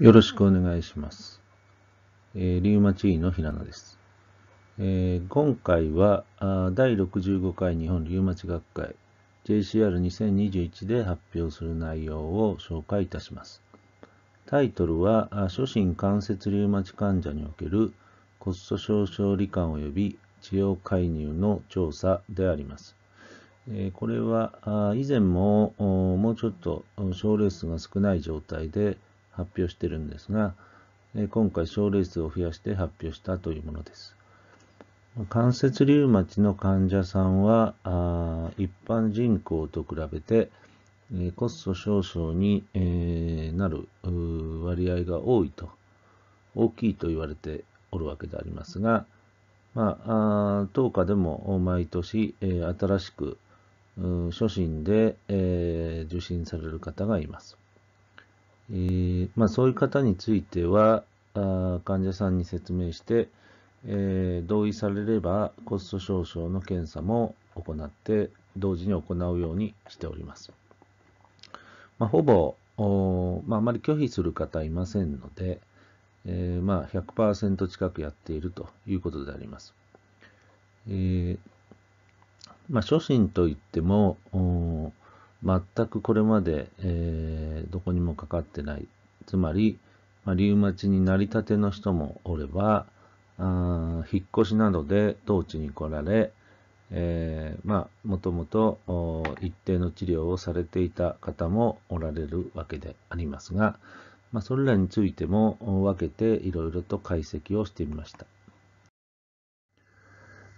よろしくお願いします。えー、リウマチ医の平野です。えー、今回はあ第65回日本リウマチ学会 JCR2021 で発表する内容を紹介いたします。タイトルは、初心関節リウマチ患者における骨粗鬆症罹患及び治療介入の調査であります。えー、これは以前ももうちょっと症例数が少ない状態で発表してるんですが、今回症例数を増やして発表したというものです。関節リウマチの患者さんは一般人口と比べて、えー、骨粗鬆症に、えなる割合が多いと、大きいと言われておるわけでありますが、まあ、当科でも毎年、え新しく初診で、え受診される方がいます。えー、まあ、そういう方についてはあ患者さんに説明して、えー、同意されればコスト少々の検査も行って同時に行うようにしております。まあ、ほぼお、まあ、まり拒否する方いませんので、えー、まあ、100%近くやっているということであります。えー、まあ、初心といっても、全くこれまで、えー、どこにもかかってない。つまり、まあ、リウマチになりたての人もおれば、あ引っ越しなどで当地に来られ、えー、まあ、もともと一定の治療をされていた方もおられるわけでありますが、まあ、それらについても分けていろいろと解析をしてみました。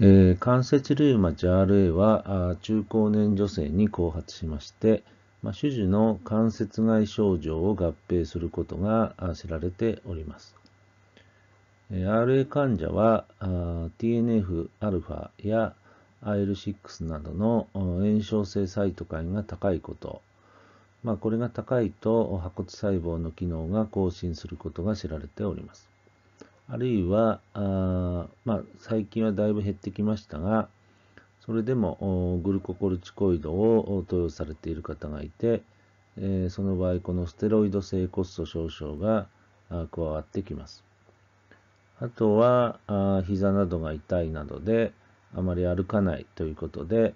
えー、関節リウマ JRA は中高年女性に後発しまして、まあ、種々の関節外症状を合併することが知られております。RA 患者は TNFα や IL6 などの炎症性サイトカインが高いこと、まあ、これが高いと破骨細胞の機能が更新することが知られております。あるいは、あまあ、最近はだいぶ減ってきましたが、それでもグルココルチコイドを投与されている方がいて、えー、その場合、このステロイド性コスト症々が加わってきます。あとはあ、膝などが痛いなどで、あまり歩かないということで、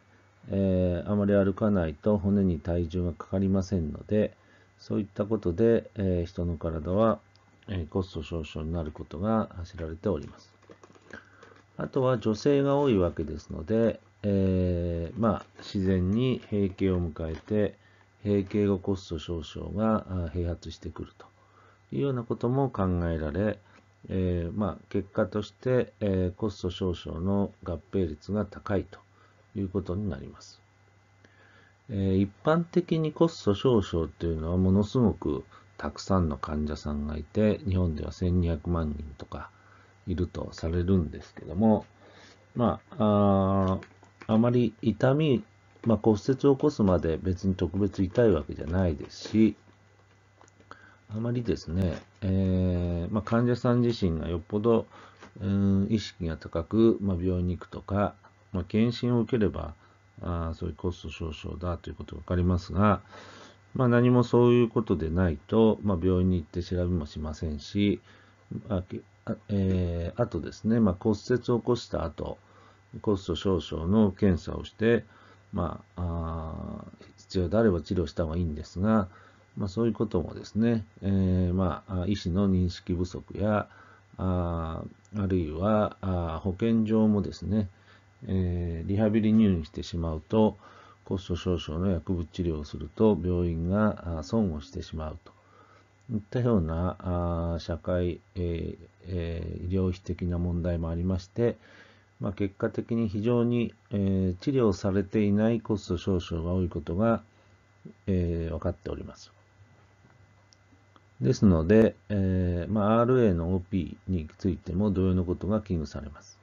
えー、あまり歩かないと骨に体重がかかりませんので、そういったことで、えー、人の体はえコスト少々になることが走られております。あとは女性が多いわけですので、えー、まあ、自然に閉経を迎えて、閉経後コスト少々が併発してくるというようなことも考えられ、えー、まあ、結果として、えー、コスト少々の合併率が高いということになります。え一般的にコスト少々というのはものすごくたくさんの患者さんがいて、日本では1200万人とかいるとされるんですけども、まあ、あまり痛み、まあ、骨折を起こすまで別に特別痛いわけじゃないですし、あまりですね、えーまあ、患者さん自身がよっぽど、うん、意識が高く、まあ、病院に行くとか、まあ、検診を受ければ、あそういうコスト少々だということが分かりますが、まあ、何もそういうことでないと、まあ、病院に行って調べもしませんし、あえー、あとですね、まあ、骨折を起こした後、骨粗少々の検査をして、まあ、あ必要であれば治療した方がいいんですが、まあ、そういうこともですね、えー、まあ、医師の認識不足や、ああるいはあ保健所もですね、えー、リハビリ入院してしまうと、コスト少々の薬物治療をすると病院が損をしてしまうといったような社会、え医療費的な問題もありまして、まあ、結果的に非常に、え治療されていないコスト少々が多いことが、え分かっております。ですので、えまあ、RA の OP についても同様のことが危惧されます。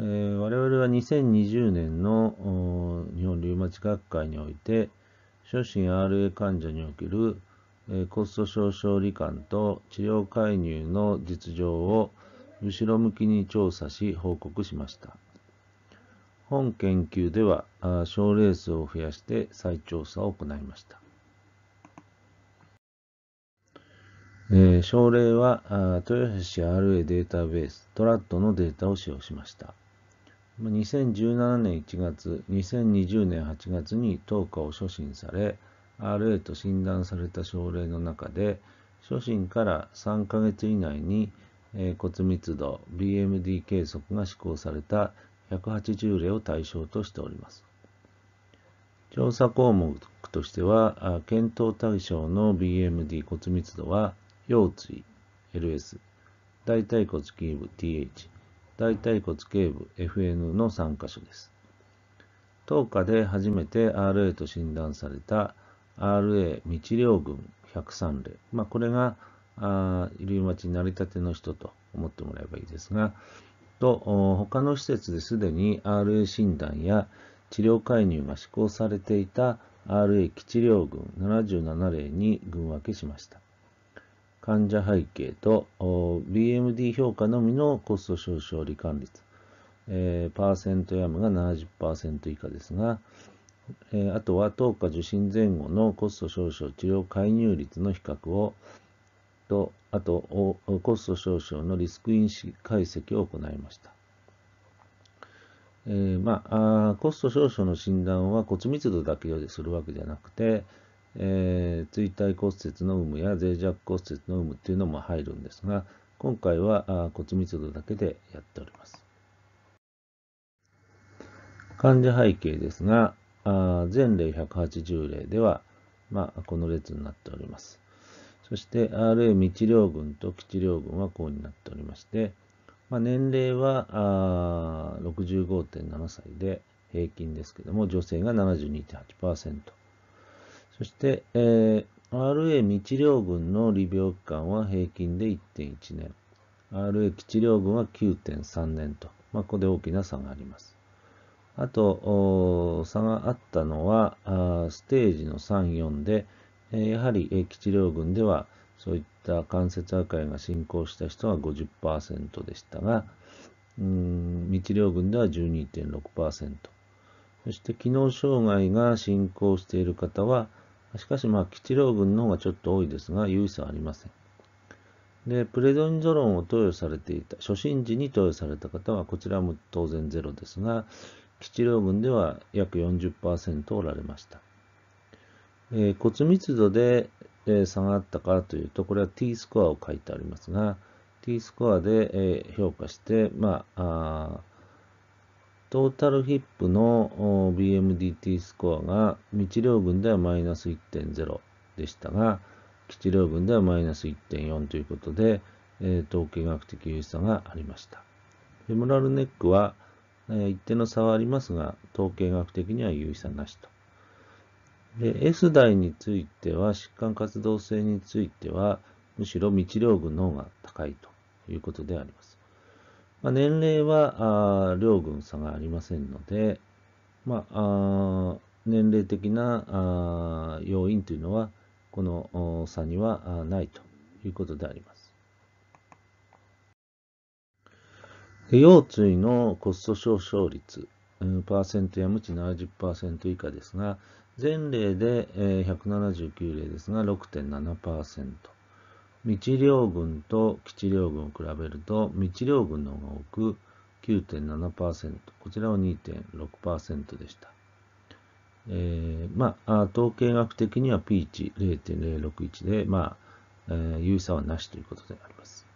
えー、我々は2020年の日本リウマチ学会において、初心 RA 患者における、えー、コスト少症罹患と治療介入の実情を後ろ向きに調査し報告しました。本研究では症例数を増やして再調査を行いました。えー、症例は豊橋 RA データベーストラットのデータを使用しました。2017年1月、2020年8月に当家を初診され、RA と診断された症例の中で、初診から3ヶ月以内に、え骨密度 BMD 計測が施行された180例を対象としております。調査項目としては、検討対象の BMD 骨密度は、腰椎 LS、大腿骨基部 TH、大腿骨頸部 FN の3箇所です。当日で初めて RA と診断された RA 未治療群103例。まあ、これが、あ入り待に成り立ての人と思ってもらえばいいですが、と、他の施設ですでに RA 診断や治療介入が施行されていた RA 基治療群77例に群分けしました。患者背景と BMD 評価のみのコスト少々罹患率、えー、パーセントヤムが70%以下ですが、えー、あとは10日受診前後のコスト少々治療介入率の比較をと、あとコスト少々のリスク因子解析を行いました。えー、まあ、コスト少々の診断は骨密度だけするわけじゃなくて、え椎体骨折の有無や脆弱骨折の有無っていうのも入るんですが、今回は骨密度だけでやっております。患者背景ですが、あ全例180例では、まあ、この列になっております。そして RA 未治療群と基治療群はこうになっておりまして、まあ、年齢は65.7歳で平均ですけども、女性が72.8%。そして、えー、RA 未治療群の利病期間は平均で1.1年。RA 基治療群は9.3年と。まあ、ここで大きな差があります。あと、差があったのは、ステージの3、4で、やはり基地療群では、そういった関節破壊が進行した人は50%でしたが、うん、未治療群では12.6%。そして、機能障害が進行している方はしかし、まあ、地郎群の方がちょっと多いですが、優位差はありません。で、プレドニゾロンを投与されていた、初心時に投与された方は、こちらも当然ゼロですが、基地郎群では約40%おられました。えー、骨密度で、えー、下がったかというと、これは T スコアを書いてありますが、T スコアで、えー、評価して、まあ、あトータルヒップの BMDT スコアが未治療群ではマイナス1.0でしたが、基治療群ではマイナス1.4ということで、えー、統計学的優位差がありました。フェムラルネックは、えー、一定の差はありますが、統計学的には優位差なしと。で S 代については、疾患活動性については、むしろ未治療群の方が高いということであります。まあ、年齢はあ両軍差がありませんので、まあ、あ年齢的なあ要因というのは、この差にはないということであります。腰椎のコスト上昇率、パーセントや無知70%以下ですが、全例で179例ですが6.7%。未治療群と基地療軍を比べると、未治療群の方が多く9.7%、こちらは2.6%でした。えー、まあ、統計学的にはピーチ0.061で、まあ、えー、有意差はなしということであります。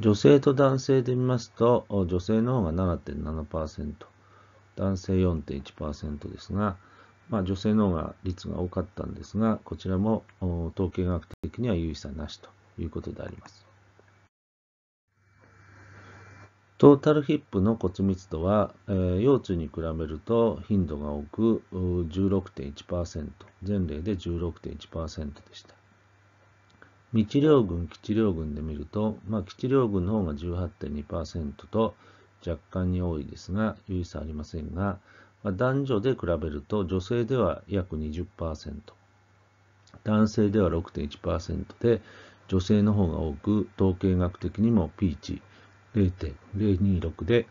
女性と男性で見ますと、女性の方が7.7%、男性4.1%ですが、まあ、女性の方が率が多かったんですが、こちらも統計学的には有意差なしということであります。トータルヒップの骨密度は、えー、腰椎に比べると頻度が多く16.1%、前例で16.1%でした。未治療群、基治療群で見ると、まあ、基治療群の方が18.2%と若干に多いですが、有意差ありませんが、男女で比べると女性では約20%、男性では6.1%で、女性の方が多く、統計学的にもピーチ0.026で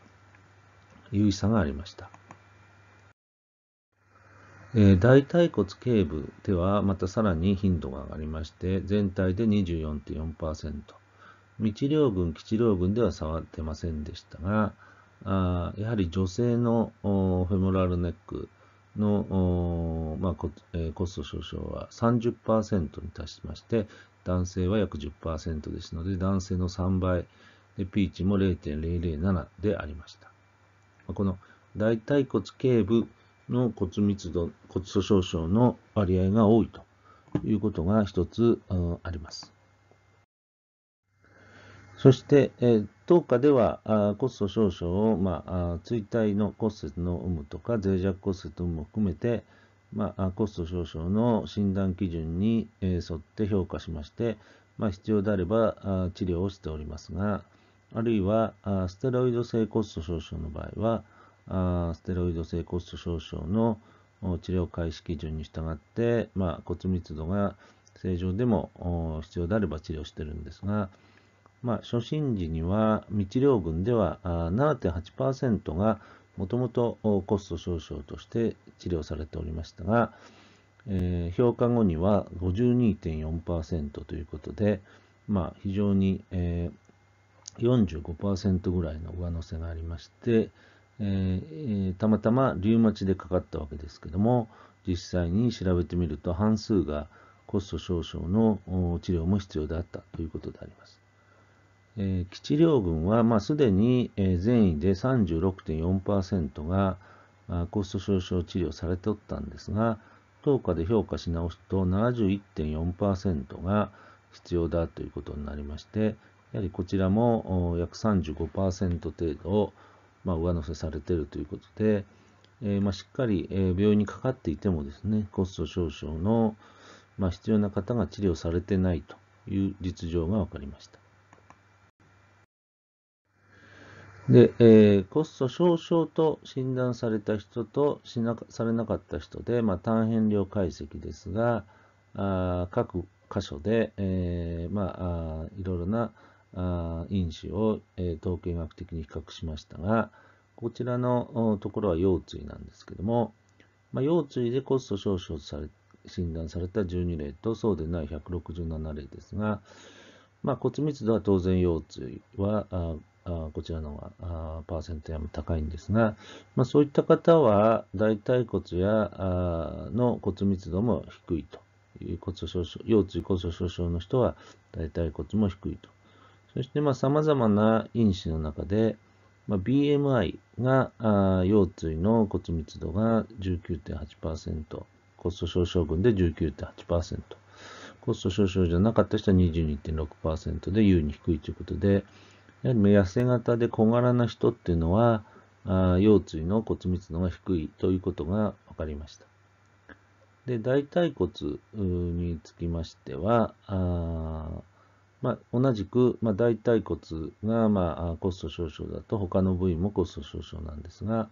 優位差がありました。えー、大腿骨頸部ではまたさらに頻度が上がりまして、全体で24.4%。未治療群、基治療群では差は出ませんでしたが、あやはり女性のフェモラルネックの、まあ骨えー、骨粗鬆症は30%に達しまして、男性は約10%ですので、男性の3倍、でピーチも0.007でありました。この大腿骨頸部の骨密度、骨粗鬆症の割合が多いということが一つあります。そして、えー、当下ではあスト少々を、まあ、椎体の骨折の有無とか脆弱骨折の有無も含めて、まあ、骨粗鬆症の診断基準に、え沿って評価しまして、まあ、必要であればあ治療をしておりますが、あるいはあステロイド性骨粗鬆症の場合は、あステロイド性骨粗鬆症の治療開始基準に従って、まあ、骨密度が正常でも必要であれば治療してるんですが、まあ、初診時には未治療群では7.8%がもともとコスト少々として治療されておりましたが、えー、評価後には52.4%ということで、まあ、非常に、えー、45%ぐらいの上乗せがありまして、えー、たまたまリウマチでかかったわけですけども実際に調べてみると半数がコスト少々の治療も必要であったということであります。えー、基地料分は、まあ、すでに、えー、善意で36.4%があコスト少小治療されておったんですが、当価で評価し直すと71.4%が必要だということになりまして、やはりこちらも約35%程度を、まあ、上乗せされているということで、えー、まあ、しっかり、え病院にかかっていてもですね、コスト少々の、まあ、必要な方が治療されてないという実情が分かりました。で、えー、コスト少々と診断された人としなされなかった人で、まあ、単変量解析ですが、あ各箇所で、えー、まあ、いろいろなあ因子を、えー、統計学的に比較しましたが、こちらのところは腰椎なんですけども、まあ、腰椎でコスト少々とされ診断された12例とそうでない167例ですが、まあ、骨密度は当然腰椎はあこちらの方があパーセントやジも高いんですが、まあ、そういった方は大腿骨やあの骨密度も低いという骨粗鬆腰椎骨粗鬆症の人は大腿骨も低いと。そしてさまざ、まな因子の中で、まあ、BMI があ腰椎の骨密度が19.8%、骨粗鬆症群で19.8%。粗しょう症じゃなかった人は22.6%で優に低いということで、やはり痩せ型で小柄な人っていうのは、あ腰椎の骨密度が低いということが分かりました。で、大腿骨につきましては、あまあ、同じく、まあ、大腿骨が、まあ、コスト少々だと他の部位もコスト少々なんですが、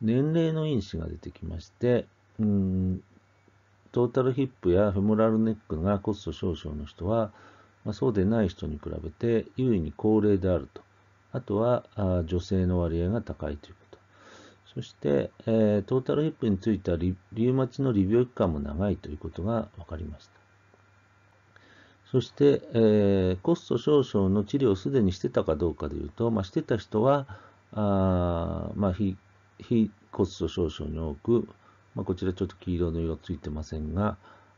年齢の因子が出てきまして、うんトータルヒップやフェモラルネックがコスト少々の人は、まあ、そうでない人に比べて優位に高齢であると。あとはあ女性の割合が高いということ。そして、えー、トータルヒップについてはリリウマチの利病期間も長いということが分かりました。そして、えー、コスト少々の治療をすでにしてたかどうかでいうと、まあ、してた人は、あまあ非、非コスト少々に多く、まあ、こちらちょっと黄色の色ついてませんが、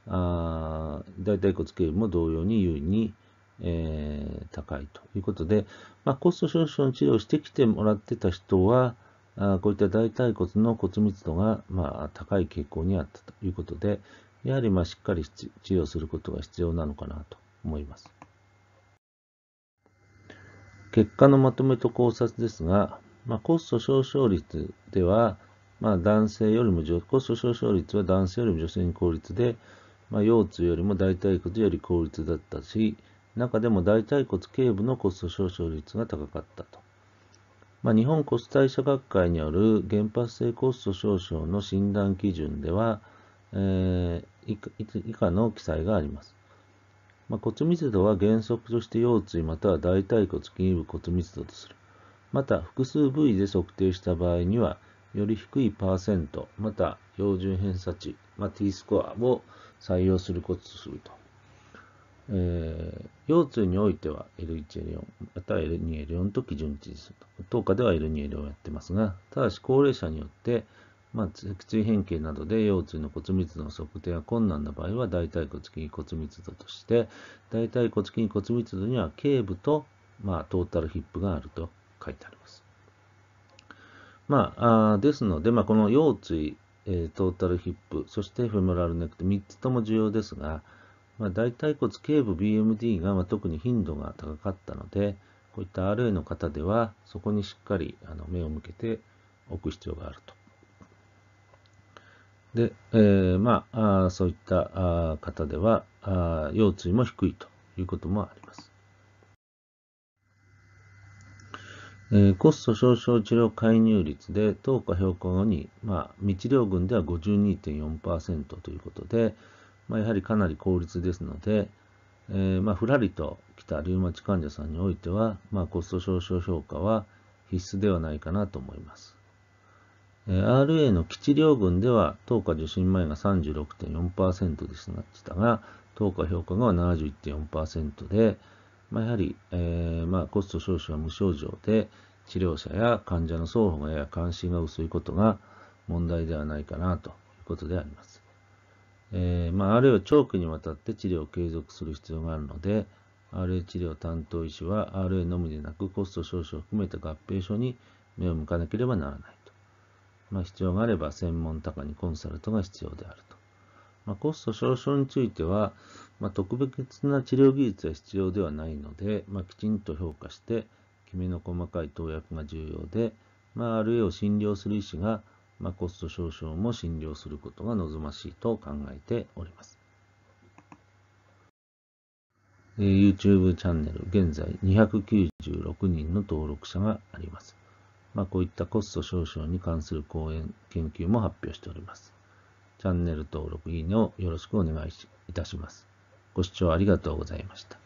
あ大腿骨頸部も同様に優位に、えー、高いということで、まあ、骨粗鬆症の治療をしてきてもらってた人は、あこういった大腿骨の骨密度が、まあ、高い傾向にあったということで、やはりまあしっかり治療することが必要なのかなと思います。結果のまとめと考察ですが、まあ、骨粗鬆症率では、まあ、男性よりも女骨粗鬆症率は男性よりも女性に効率で、まあ、腰痛よりも大腿骨より効率だったし、中でも大腿骨頸部の骨粗鬆症率が高かったと。まあ、日本骨代謝学会による原発性骨粗鬆症の診断基準では、えー、以下の記載があります。まあ、骨密度は原則として腰椎または大腿骨筋部骨密度とする。また、複数部位で測定した場合には、より低いパーセント、また標準偏差値、まあ、T スコアを採用することとすると。えー、腰痛においては L1、L4、または L2、L4 と基準値にすると。当下では L2、L4 をやってますが、ただし高齢者によって、まあ、脊椎変形などで腰椎の骨密度の測定が困難な場合は、大腿骨筋骨密度として、大腿骨筋骨密度には頸部と、まあ、トータルヒップがあると書いてあります。まあ、あですので、まあ、この腰椎えー、トータルヒップ、そしてフェムラルネック3つとも重要ですが、まあ、大腿骨頸部 BMD が、まあ、特に頻度が高かったので、こういった RA の方では、そこにしっかりあの目を向けておく必要があると。で、えー、まあ、そういった方では、腰椎も低いということもあります。えー、コスト少々治療介入率で10日評価後に、まあ、未治療群では52.4%ということで、まあ、やはりかなり効率ですので、えー、まあ、ふらりと来たリウマチ患者さんにおいては、まあ、コスト少々評価は必須ではないかなと思います。えー、RA の基治療群では、10日受診前が36.4%でしたが、10日評価後は71.4%で、まあ、やはり、えー、まあ、コスト少々は無症状で、治療者や患者の双方がやや関心が薄いことが問題ではないかなということであります。えー、まあ、あるいは長期にわたって治療を継続する必要があるので、RA 治療担当医師は RA のみでなくコスト少々を含めた合併症に目を向かなければならないと。まあ、必要があれば専門高にコンサルトが必要であると。まあ、コスト少々については、まあ、特別な治療技術は必要ではないので、まあ、きちんと評価して、きめの細かい投薬が重要で、まあ、あるいは診療する医師が、まあ、コスト少々も診療することが望ましいと考えております。え YouTube チャンネル、現在296人の登録者があります。まあ、こういったコスト少々に関する講演、研究も発表しております。チャンネル登録、いいねをよろしくお願いいたします。ご視聴ありがとうございました。